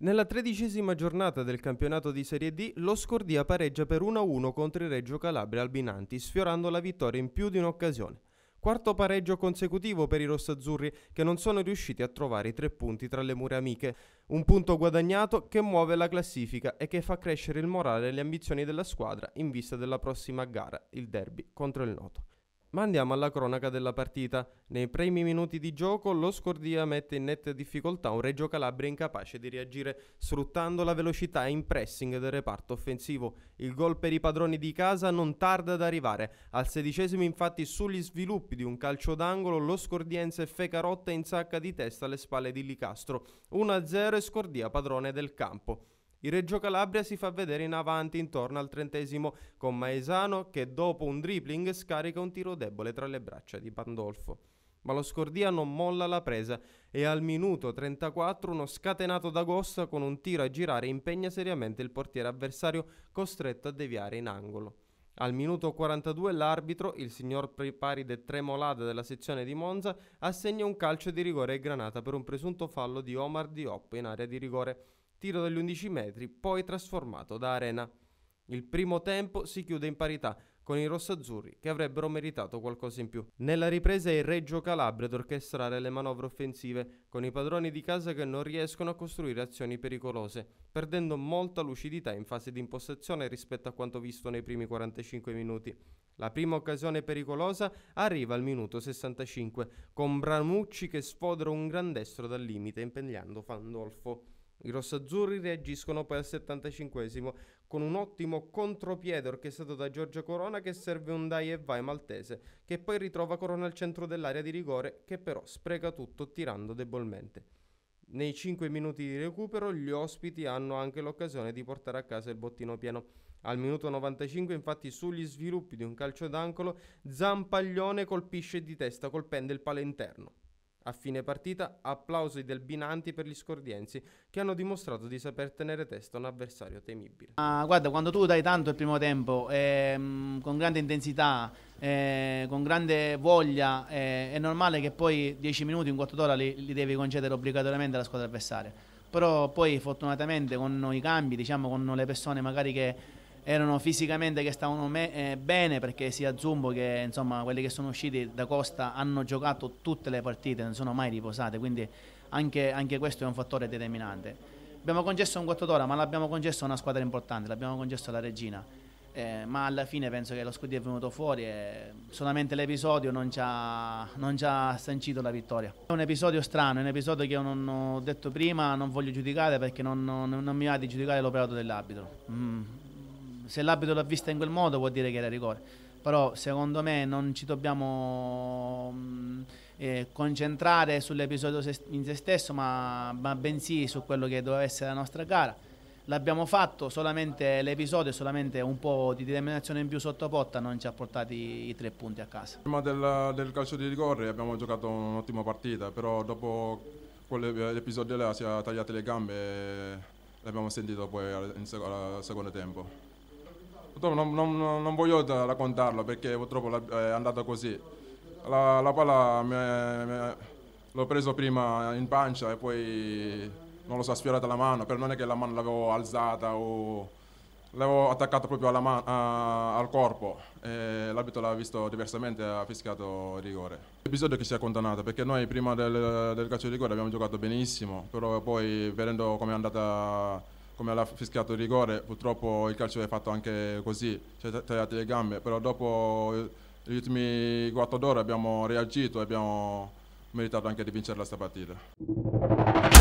Nella tredicesima giornata del campionato di Serie D, lo Scordia pareggia per 1-1 contro il Reggio Calabria Albinanti, sfiorando la vittoria in più di un'occasione. Quarto pareggio consecutivo per i rossazzurri che non sono riusciti a trovare i tre punti tra le mura amiche. Un punto guadagnato che muove la classifica e che fa crescere il morale e le ambizioni della squadra in vista della prossima gara, il derby contro il Noto. Ma andiamo alla cronaca della partita. Nei primi minuti di gioco lo Scordia mette in netta difficoltà un Reggio Calabria incapace di reagire sfruttando la velocità in pressing del reparto offensivo. Il gol per i padroni di casa non tarda ad arrivare. Al sedicesimo infatti sugli sviluppi di un calcio d'angolo lo Scordiense Fecarotta in sacca di testa alle spalle di Licastro. 1-0 e Scordia padrone del campo. Il Reggio Calabria si fa vedere in avanti intorno al trentesimo con Maesano che dopo un dribbling scarica un tiro debole tra le braccia di Pandolfo. Ma lo Scordia non molla la presa e al minuto 34 uno scatenato d'agosto con un tiro a girare impegna seriamente il portiere avversario costretto a deviare in angolo. Al minuto 42 l'arbitro, il signor Priparide Tremolada della sezione di Monza, assegna un calcio di rigore ai granata per un presunto fallo di Omar Diop in area di rigore tiro dagli 11 metri, poi trasformato da Arena. Il primo tempo si chiude in parità con i rossazzurri che avrebbero meritato qualcosa in più. Nella ripresa è il Reggio Calabria ad orchestrare le manovre offensive, con i padroni di casa che non riescono a costruire azioni pericolose, perdendo molta lucidità in fase di impostazione rispetto a quanto visto nei primi 45 minuti. La prima occasione pericolosa arriva al minuto 65, con Bramucci che sfodera un destro dal limite, impegnando Fandolfo. I rossazzurri reagiscono poi al 75 con un ottimo contropiede orchestrato da Giorgio Corona che serve un dai e vai maltese, che poi ritrova Corona al centro dell'area di rigore, che però spreca tutto tirando debolmente. Nei 5 minuti di recupero gli ospiti hanno anche l'occasione di portare a casa il bottino pieno. Al minuto 95 infatti sugli sviluppi di un calcio d'ancolo Zampaglione colpisce di testa colpendo il palo interno. A fine partita, applausi del Binanti per gli scordienzi che hanno dimostrato di saper tenere testa a un avversario temibile. Ah, guarda, quando tu dai tanto il primo tempo, ehm, con grande intensità, eh, con grande voglia, eh, è normale che poi 10 minuti, un quarto d'ora li, li, devi concedere obbligatoriamente alla squadra avversaria. Però poi fortunatamente con i cambi, diciamo con le persone magari che erano fisicamente che stavano me, eh, bene perché sia Zumbo che insomma, quelli che sono usciti da Costa hanno giocato tutte le partite, non sono mai riposate, quindi anche, anche questo è un fattore determinante. Abbiamo concesso un quarto d'ora, ma l'abbiamo concesso a una squadra importante, l'abbiamo concesso alla Regina. Eh, ma alla fine penso che lo Scudì è venuto fuori e solamente l'episodio non ci, ha, non ci ha sancito la vittoria. È un episodio strano, è un episodio che io non ho detto prima, non voglio giudicare perché non, non, non mi va di giudicare l'operato dell'arbitro. Mm se l'abito l'ha vista in quel modo vuol dire che era rigore. Però secondo me non ci dobbiamo mm, eh, concentrare sull'episodio in se stesso, ma, ma bensì su quello che doveva essere la nostra gara l'abbiamo fatto, solamente l'episodio, solamente un po' di determinazione in più sotto porta non ci ha portati i tre punti a casa. Prima del, del calcio di rigore abbiamo giocato un'ottima partita, però dopo l'episodio là si è tagliate le gambe e l'abbiamo sentito poi al, al secondo tempo. Purtroppo non, non, non voglio raccontarlo perché purtroppo è andato così. La, la palla l'ho presa prima in pancia e poi non lo so, sfiorata la mano, però non è che la mano l'avevo alzata o l'avevo attaccata proprio man, a, al corpo e l'abito l'ha visto diversamente e ha fischiato rigore. L'episodio che si è condannato perché noi prima del, del calcio di rigore abbiamo giocato benissimo, però poi vedendo come è andata come l'ha fischiato il rigore, purtroppo il calcio è fatto anche così, ci cioè tagliate le gambe, però dopo gli ultimi 4 d'ora abbiamo reagito e abbiamo meritato anche di vincere questa partita.